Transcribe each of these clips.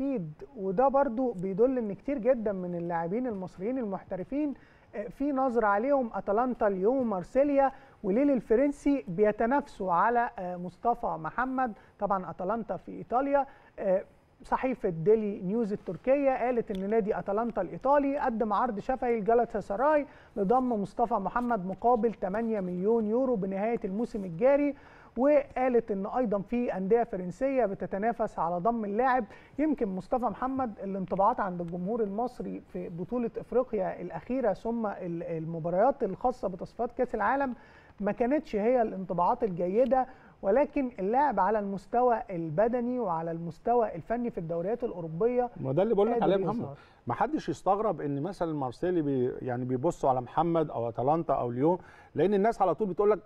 اكيد وده برضو بيدل ان كتير جدا من اللاعبين المصريين المحترفين آه، في نظر عليهم اتلانتا اليوم مارسيليا وليل الفرنسي بيتنافسوا على آه، مصطفى محمد طبعا اتلانتا في ايطاليا آه، صحيفه ديلي نيوز التركيه قالت ان نادي اتلانتا الايطالي قدم عرض شفهي لجلاتا سراي لضم مصطفى محمد مقابل 8 مليون يورو بنهايه الموسم الجاري وقالت ان ايضا في انديه فرنسيه بتتنافس على ضم اللاعب يمكن مصطفى محمد الانطباعات عند الجمهور المصري في بطوله افريقيا الاخيره ثم المباريات الخاصه بتصفيات كاس العالم ما كانتش هي الانطباعات الجيده ولكن اللعب على المستوى البدني وعلى المستوى الفني في الدوريات الاوروبيه ما ده اللي بقول لك عليه محمد ما حدش يستغرب ان مثلا مارسيلي بي يعني بيبصوا على محمد او اتلانتا او ليون لان الناس على طول بتقول لك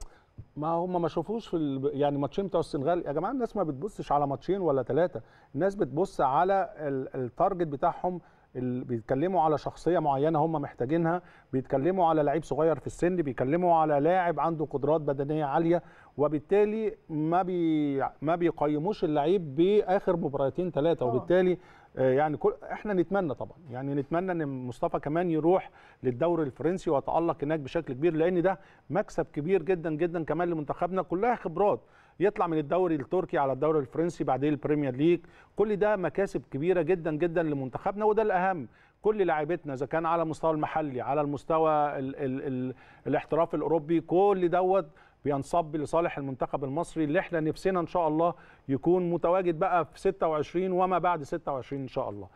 ما هم ما شافوش في ال... يعني ماتشين بتوع السنغال يا جماعه الناس ما بتبصش على ماتشين ولا ثلاثه الناس بتبص على التارجت بتاعهم بيتكلموا على شخصيه معينه هم محتاجينها بيتكلموا على لعيب صغير في السن بيتكلموا على لاعب عنده قدرات بدنيه عاليه وبالتالي ما بي ما بيقيموش اللعيب باخر مباراتين ثلاثه وبالتالي آه، يعني كل احنا نتمنى طبعا يعني نتمنى ان مصطفى كمان يروح للدوري الفرنسي ويتالق هناك بشكل كبير لان ده مكسب كبير جدا جدا كمان لمنتخبنا كلها خبرات يطلع من الدوري التركي على الدوري الفرنسي بعدين البريمير ليج كل ده مكاسب كبيره جدا جدا لمنتخبنا وده الاهم كل لاعبتنا اذا كان على المستوى المحلي على المستوى الـ الـ الـ الاحتراف الاوروبي كل دوت بينصب لصالح المنتخب المصري اللي احنا نفسنا ان شاء الله يكون متواجد بقى في 26 وما بعد 26 ان شاء الله